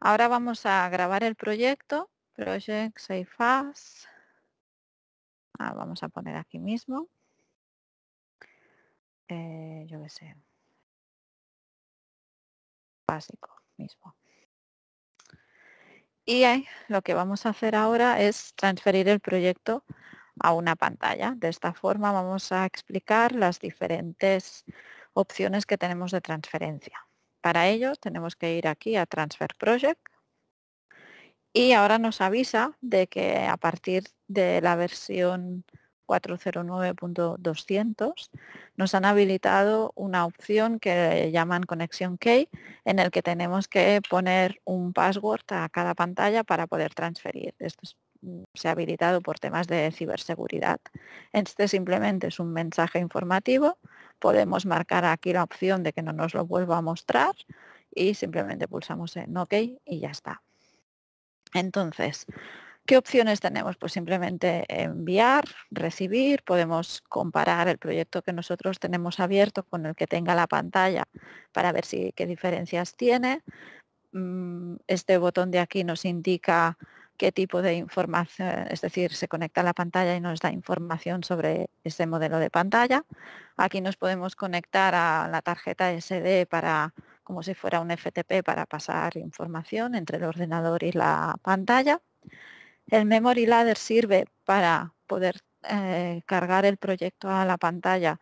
Ahora vamos a grabar el proyecto, Project Safe fast ah, vamos a poner aquí mismo. Eh, yo qué sé. Básico mismo. Y lo que vamos a hacer ahora es transferir el proyecto a una pantalla. De esta forma vamos a explicar las diferentes opciones que tenemos de transferencia para ello tenemos que ir aquí a Transfer Project y ahora nos avisa de que a partir de la versión 409.200 nos han habilitado una opción que llaman conexión key en el que tenemos que poner un password a cada pantalla para poder transferir. estos Mm, se ha habilitado por temas de ciberseguridad. Este simplemente es un mensaje informativo. Podemos marcar aquí la opción de que no nos lo vuelva a mostrar y simplemente pulsamos en OK y ya está. Entonces, ¿qué opciones tenemos? Pues simplemente enviar, recibir, podemos comparar el proyecto que nosotros tenemos abierto con el que tenga la pantalla para ver si, qué diferencias tiene. Mm, este botón de aquí nos indica qué tipo de información, es decir, se conecta a la pantalla y nos da información sobre ese modelo de pantalla. Aquí nos podemos conectar a la tarjeta SD para, como si fuera un FTP, para pasar información entre el ordenador y la pantalla. El Memory Ladder sirve para poder eh, cargar el proyecto a la pantalla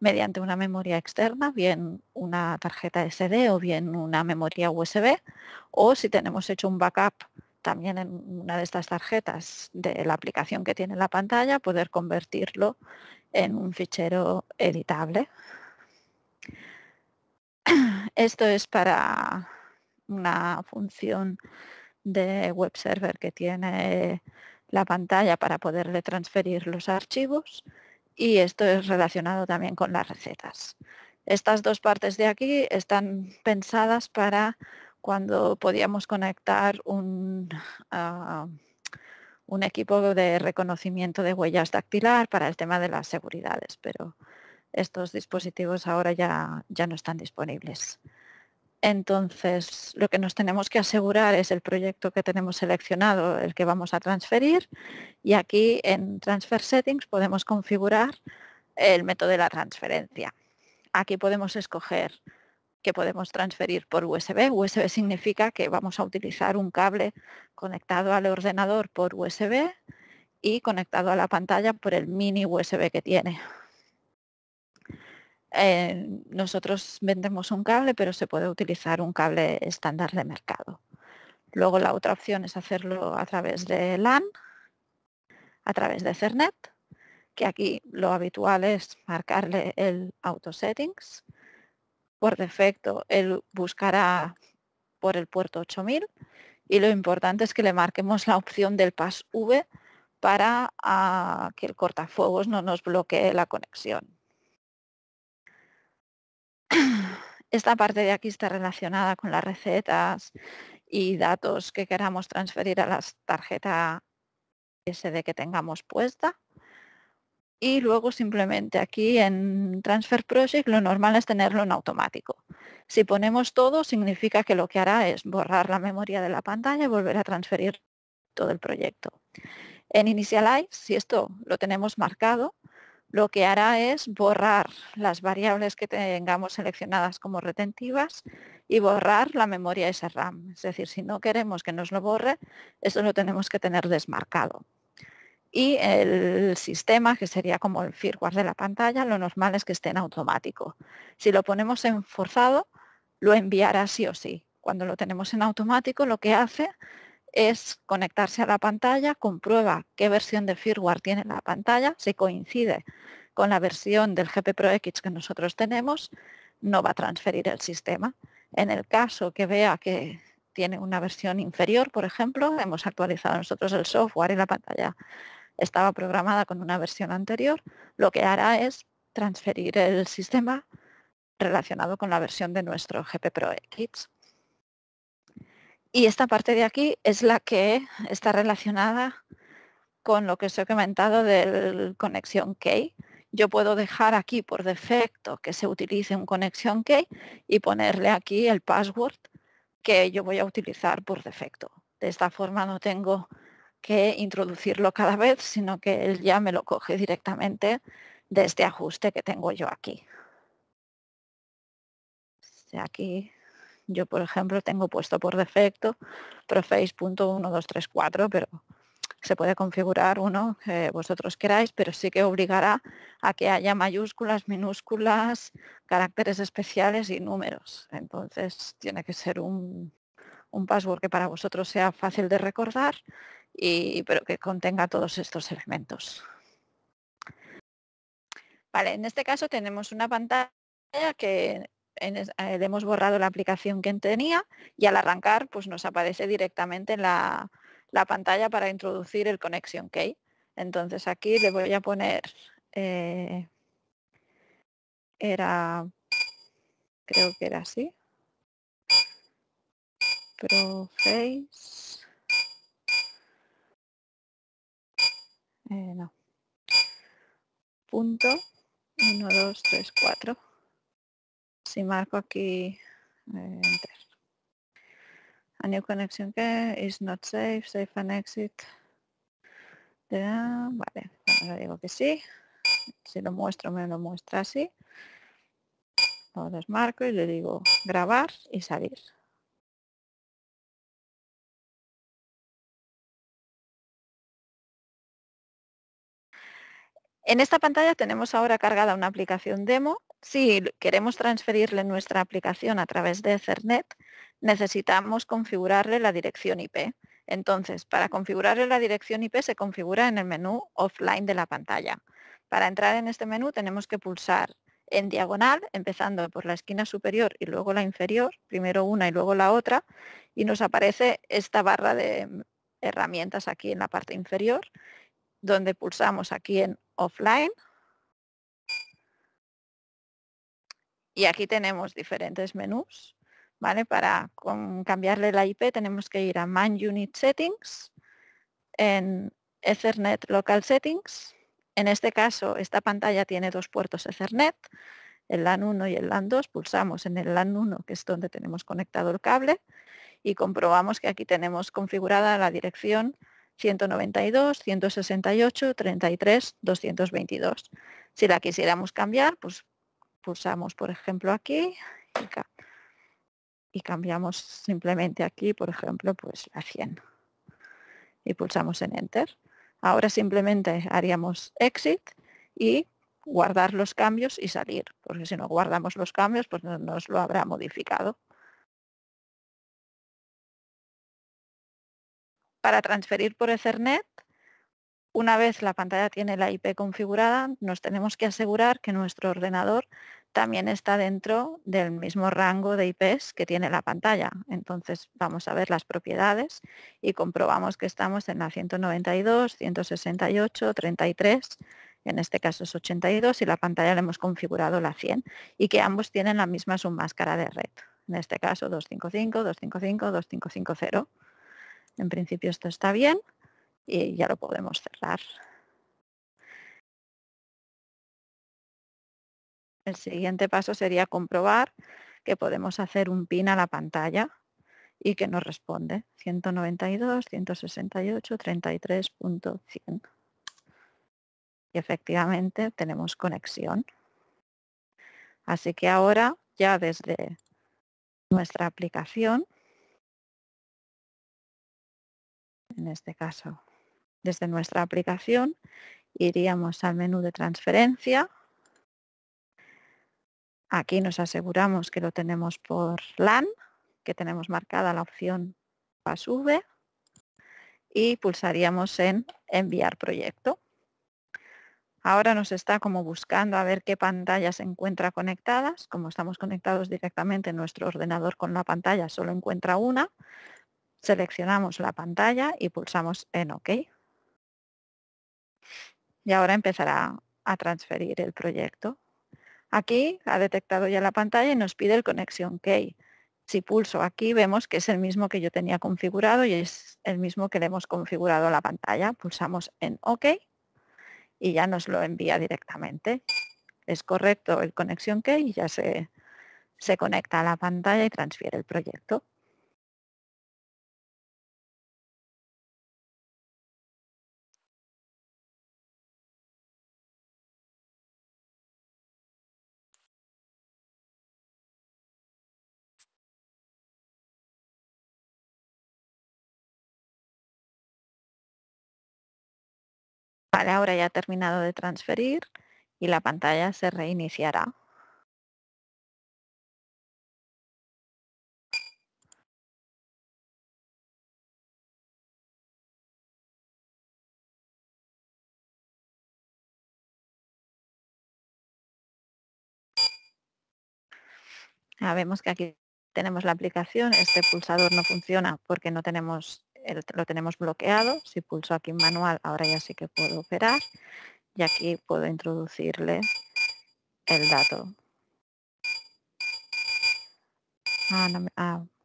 mediante una memoria externa, bien una tarjeta SD o bien una memoria USB, o si tenemos hecho un backup también en una de estas tarjetas de la aplicación que tiene la pantalla, poder convertirlo en un fichero editable. Esto es para una función de web server que tiene la pantalla para poderle transferir los archivos y esto es relacionado también con las recetas. Estas dos partes de aquí están pensadas para cuando podíamos conectar ah, un, equipo de reconocimiento de huellas dactilar para el tema de las seguridades, pero estos dispositivos ahora ya, ya no están disponibles. Entonces, lo que nos tenemos que asegurar es el proyecto que tenemos seleccionado, el que vamos a transferir, y aquí en Transfer Settings podemos configurar el método de la transferencia. Aquí podemos escoger que podemos transferir por USB. USB significa que vamos a utilizar un cable conectado al ordenador por USB y conectado a la pantalla por el mini USB que tiene. Eh, nosotros vendemos un cable, pero se puede utilizar un cable estándar de mercado. Luego la otra opción es hacerlo a través de LAN, a través de Ethernet, que aquí lo habitual es marcarle el auto settings por defecto él buscará por el puerto 8000 y lo importante es que le marquemos la opción del pas V para ah, que el cortafuegos no nos bloquee la conexión. Esta parte de aquí está relacionada con las recetas y datos que queramos transferir a la tarjeta SD que tengamos puesta y luego simplemente aquí en Transfer Project lo normal es tenerlo en automático. Si ponemos todo, significa que lo que hará es borrar la memoria de la pantalla y volver a transferir todo el proyecto. En Initialize, si esto lo tenemos marcado, lo que hará es borrar las variables que tengamos seleccionadas como retentivas y borrar la memoria SRAM. Es decir, si no queremos que nos lo borre, esto lo tenemos que tener desmarcado y el sistema, que sería como el firmware de la pantalla, lo normal es que esté en automático. Si lo ponemos en forzado, lo enviará sí o sí. Cuando lo tenemos en automático, lo que hace es conectarse a la pantalla, comprueba qué versión de firmware tiene la pantalla, si coincide con la versión del GP Pro X que nosotros tenemos, no va a transferir el sistema. En el caso que vea que tiene una versión inferior, por ejemplo, hemos actualizado nosotros el software y la pantalla estaba programada con una versión anterior, lo que hará es transferir el sistema relacionado con la versión de nuestro GP Pro X. Y esta parte de aquí es la que está relacionada con lo que os he comentado del conexión key. Yo puedo dejar aquí por defecto que se utilice un conexión key y ponerle aquí el password que yo voy a utilizar por defecto. De esta forma no tengo que introducirlo cada vez, sino que él ya me lo coge directamente de este ajuste que tengo yo aquí. aquí yo, por ejemplo, tengo puesto por defecto ProFace.1234, pero se puede configurar uno que vosotros queráis, pero sí que obligará a que haya mayúsculas, minúsculas, caracteres especiales y números. Entonces, tiene que ser un, un password que para vosotros sea fácil de recordar y, pero que contenga todos estos elementos. Vale, en este caso tenemos una pantalla que eh, le hemos borrado la aplicación que tenía y al arrancar pues nos aparece directamente la, la pantalla para introducir el connection key. Entonces aquí le voy a poner, eh, era, creo que era así, proface. eh, no. Punto 1, 2, 3, 4. Si marco aquí eh, enter. A new connection que is not safe, safe and exit. vale, ahora digo que sí. Si lo muestro, me lo muestra así. Lo desmarco y le digo grabar y salir. En esta pantalla tenemos ahora cargada una aplicación demo. Si queremos transferirle nuestra aplicación a través de Ethernet, necesitamos configurarle la dirección IP. Entonces, para configurarle la dirección IP se configura en el menú offline de la pantalla. Para entrar en este menú tenemos que pulsar en diagonal, empezando por la esquina superior y luego la inferior, primero una y luego la otra, y nos aparece esta barra de mm, herramientas aquí en la parte inferior, donde pulsamos aquí en offline. Y aquí tenemos diferentes menús. ¿vale? Para cambiarle la IP tenemos que ir a Man Unit Settings, en Ethernet Local Settings. En este caso, esta pantalla tiene dos puertos Ethernet, el LAN 1 y el LAN 2. Pulsamos en el LAN 1, que es donde tenemos conectado el cable, y comprobamos que aquí tenemos configurada la dirección 192, 168, 33, 222. Si la quisiéramos cambiar, pues pulsamos, por ejemplo, aquí y, cambiamos simplemente aquí, por ejemplo, pues la 100. Y pulsamos en Enter. Ahora simplemente haríamos Exit y guardar los cambios y salir, porque si no guardamos los cambios, pues no nos lo habrá modificado. para transferir por Ethernet, una vez la pantalla tiene la IP configurada, nos tenemos que asegurar que nuestro ordenador también está dentro del mismo rango de IPs que tiene la pantalla. Entonces vamos a ver las propiedades y comprobamos que estamos en la 192, 168, 33, en este caso es 82 y la pantalla le hemos configurado la 100 y que ambos tienen la misma submáscara de red. En este caso 255, 255, 2550. En principio esto está bien y ya lo podemos cerrar. El siguiente paso sería comprobar que podemos hacer un pin a la pantalla y que nos responde 192, 168, 33.100. Y efectivamente tenemos conexión. Así que ahora ya desde nuestra aplicación en este caso. Desde nuestra aplicación iríamos al menú de transferencia. Aquí nos aseguramos que lo tenemos por LAN, que tenemos marcada la opción PASV y pulsaríamos en enviar proyecto. Ahora nos está como buscando a ver qué pantallas se encuentra conectadas. Como estamos conectados directamente en nuestro ordenador con la pantalla, solo encuentra una. Seleccionamos la pantalla y pulsamos en OK. Y ahora empezará a transferir el proyecto. Aquí ha detectado ya la pantalla y nos pide el conexión key. Si pulso aquí vemos que es el mismo que yo tenía configurado y es el mismo que le hemos configurado a la pantalla. Pulsamos en OK y ya nos lo envía directamente. Es correcto el conexión key y ya se, se conecta a la pantalla y transfiere el proyecto. Vale, ahora ya ha terminado de transferir y la pantalla se reiniciará. Ah, vemos que aquí tenemos la aplicación, este pulsador no funciona porque no tenemos lo tenemos bloqueado. Si pulso aquí en manual, ahora ya sí que puedo operar. Y aquí puedo introducirle el dato. Ah, no ah,